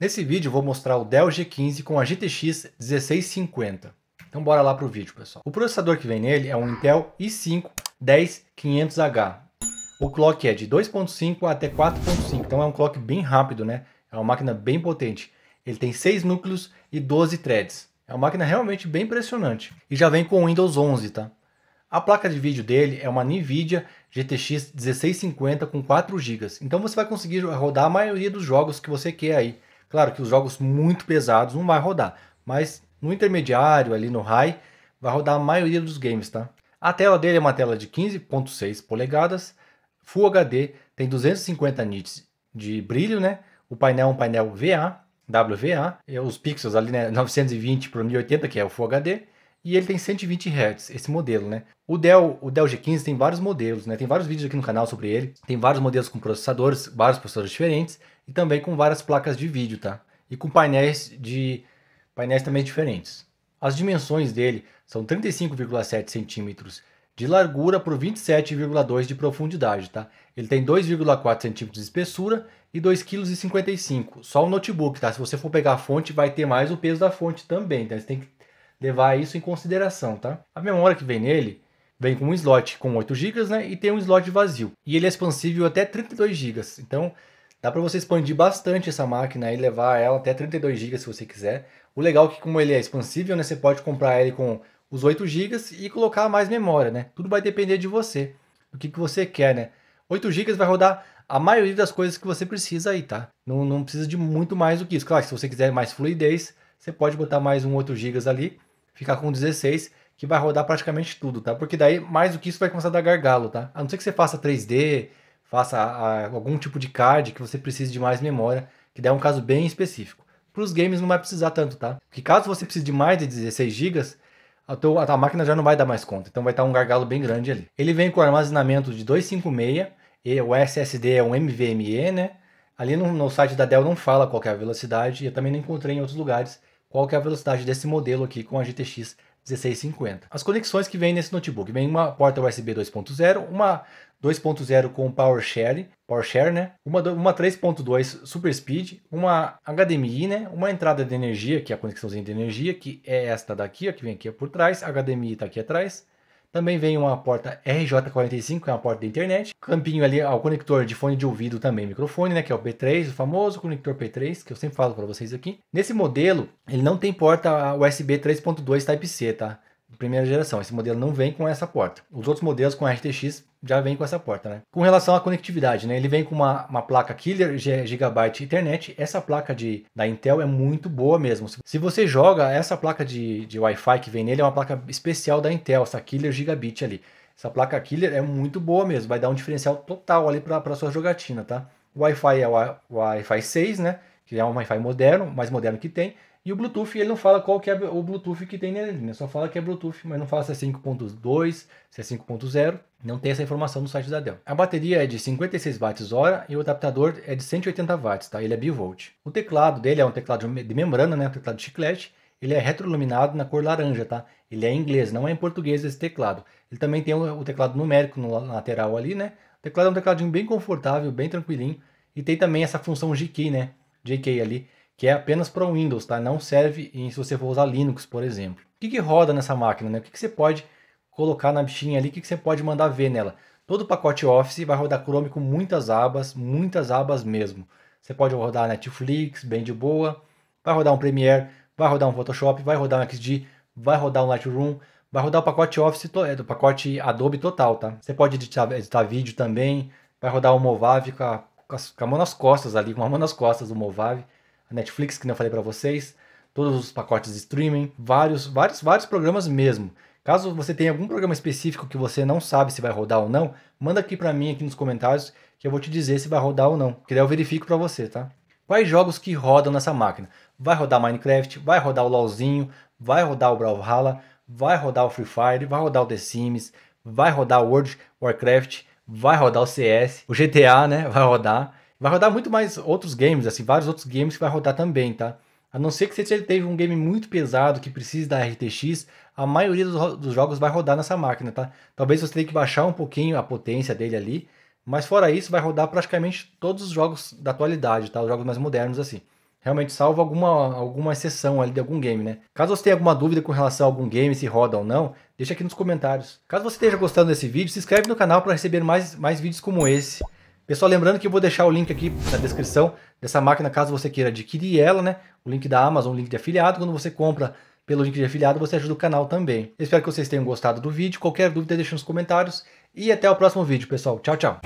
Nesse vídeo vou mostrar o Dell G15 com a GTX 1650. Então bora lá para o vídeo, pessoal. O processador que vem nele é um Intel i5 10500H. O clock é de 2.5 até 4.5, então é um clock bem rápido, né? É uma máquina bem potente. Ele tem 6 núcleos e 12 threads. É uma máquina realmente bem impressionante. E já vem com o Windows 11, tá? A placa de vídeo dele é uma NVIDIA GTX 1650 com 4 GB. Então você vai conseguir rodar a maioria dos jogos que você quer aí. Claro que os jogos muito pesados não vai rodar, mas no intermediário, ali no high, vai rodar a maioria dos games, tá? A tela dele é uma tela de 15.6 polegadas, Full HD, tem 250 nits de brilho, né? O painel é um painel VA, WVA, os pixels ali, né, 920 por 1080, que é o Full HD, e ele tem 120 Hz, esse modelo, né? O Dell, o Dell G15 tem vários modelos, né? Tem vários vídeos aqui no canal sobre ele, tem vários modelos com processadores, vários processadores diferentes, e também com várias placas de vídeo, tá? E com painéis de painéis também diferentes. As dimensões dele são 35,7 centímetros de largura por 27,2 de profundidade, tá? Ele tem 2,4 centímetros de espessura e 2,55 kg. Só o notebook, tá? Se você for pegar a fonte, vai ter mais o peso da fonte também, tá? Você tem que levar isso em consideração, tá? A memória que vem nele vem com um slot com 8 GB, né? E tem um slot vazio. E ele é expansível até 32 GB. Então, Dá para você expandir bastante essa máquina e levar ela até 32 GB se você quiser. O legal é que como ele é expansível, né, você pode comprar ele com os 8 GB e colocar mais memória, né? Tudo vai depender de você, do que, que você quer, né? 8 GB vai rodar a maioria das coisas que você precisa aí, tá? Não, não precisa de muito mais do que isso. Claro, se você quiser mais fluidez, você pode botar mais um 8 GB ali, ficar com 16, que vai rodar praticamente tudo, tá? Porque daí, mais do que isso, vai começar a dar gargalo, tá? A não ser que você faça 3D, faça a, algum tipo de card que você precise de mais memória, que daí um caso bem específico. Para os games não vai precisar tanto, tá? Porque caso você precise de mais de 16 GB, a, tua, máquina já não vai dar mais conta, então vai estar um gargalo bem grande ali. Ele vem com armazenamento de 256, e o SSD é um NVMe, né? Ali no, no, site da Dell não fala qual é a velocidade, e eu também não encontrei em outros lugares qual é a velocidade desse modelo aqui com a GTX 1650. As conexões que vem nesse notebook, vem uma porta USB 2.0, uma 2.0 com PowerShare, PowerShare, né? Uma, uma 3.2 Super Speed, uma HDMI, né? Uma entrada de energia, que é a conexãozinha de energia, que é esta daqui, ó, que vem aqui por trás, HDMI está aqui atrás, também vem uma porta RJ45, que é uma porta da internet. Campinho ali ao conector de fone de ouvido também, microfone, né? Que é o P3, o famoso conector P3, que eu sempre falo para vocês aqui. Nesse modelo, ele não tem porta USB 3.2 Type-C, tá? primeira geração. Esse modelo não vem com essa porta. Os outros modelos com RTX já vem com essa porta, né? Com relação à conectividade, né? Ele vem com uma, uma placa Killer Gigabyte Ethernet. Essa placa de, da Intel é muito boa mesmo. Se você joga essa placa de, de Wi-Fi que vem nele, é uma placa especial da Intel, essa Killer Gigabit ali. Essa placa Killer é muito boa mesmo, vai dar um diferencial total ali para sua jogatina, tá? Wi-Fi é o Wi-Fi 6, né? Que é um Wi-Fi moderno, mais moderno que tem e o Bluetooth, ele não fala qual que é o Bluetooth que tem nele, né? Só fala que é Bluetooth, mas não fala se é 5.2, se é 5.0. Não tem essa informação no site da Dell. A bateria é de 56 watts-hora e o adaptador é de 180 watts, tá? Ele é bivolt. O teclado dele é um teclado de membrana, né? Um teclado de chiclete. Ele é retroiluminado na cor laranja, tá? Ele é em inglês, não é em português esse teclado. Ele também tem o teclado numérico no lateral ali, né? O teclado é um tecladinho bem confortável, bem tranquilinho. E tem também essa função GK, né? JK ali, que é apenas para o Windows, tá? Não serve em, se você for usar Linux, por exemplo. O que, que roda nessa máquina, né? O que, que você pode colocar na bichinha ali, o que, que você pode mandar ver nela? Todo o pacote Office vai rodar Chrome com muitas abas, muitas abas mesmo. Você pode rodar Netflix, bem de boa, vai rodar um Premiere, vai rodar um Photoshop, vai rodar um XD, vai rodar um Lightroom, vai rodar o pacote Office, é, do pacote Adobe total, tá? Você pode editar, editar vídeo também, vai rodar o Movavi com a, com a mão nas costas ali, com a mão nas costas do Movavi a Netflix, que não falei para vocês, todos os pacotes de streaming, vários, vários, vários programas mesmo. Caso você tenha algum programa específico que você não sabe se vai rodar ou não, manda aqui para mim aqui nos comentários que eu vou te dizer se vai rodar ou não, que daí eu verifico para você, tá? Quais jogos que rodam nessa máquina? Vai rodar Minecraft, vai rodar o LoLzinho, vai rodar o Brawlhalla, vai rodar o Free Fire, vai rodar o The Sims, vai rodar o World Warcraft, vai rodar o CS, o GTA, né? Vai rodar. Vai rodar muito mais outros games, assim, vários outros games que vai rodar também, tá? A não ser que você teve um game muito pesado que precise da RTX, a maioria dos, dos jogos vai rodar nessa máquina, tá? Talvez você tenha que baixar um pouquinho a potência dele ali, mas fora isso, vai rodar praticamente todos os jogos da atualidade, tá? Os jogos mais modernos, assim. Realmente, salvo alguma, alguma exceção ali de algum game, né? Caso você tenha alguma dúvida com relação a algum game, se roda ou não, deixa aqui nos comentários. Caso você esteja gostando desse vídeo, se inscreve no canal para receber mais, mais vídeos como esse. Pessoal, lembrando que eu vou deixar o link aqui na descrição dessa máquina, caso você queira adquirir ela, né? O link da Amazon, o link de afiliado. Quando você compra pelo link de afiliado, você ajuda o canal também. espero que vocês tenham gostado do vídeo. Qualquer dúvida, deixe nos comentários. E até o próximo vídeo, pessoal. Tchau, tchau.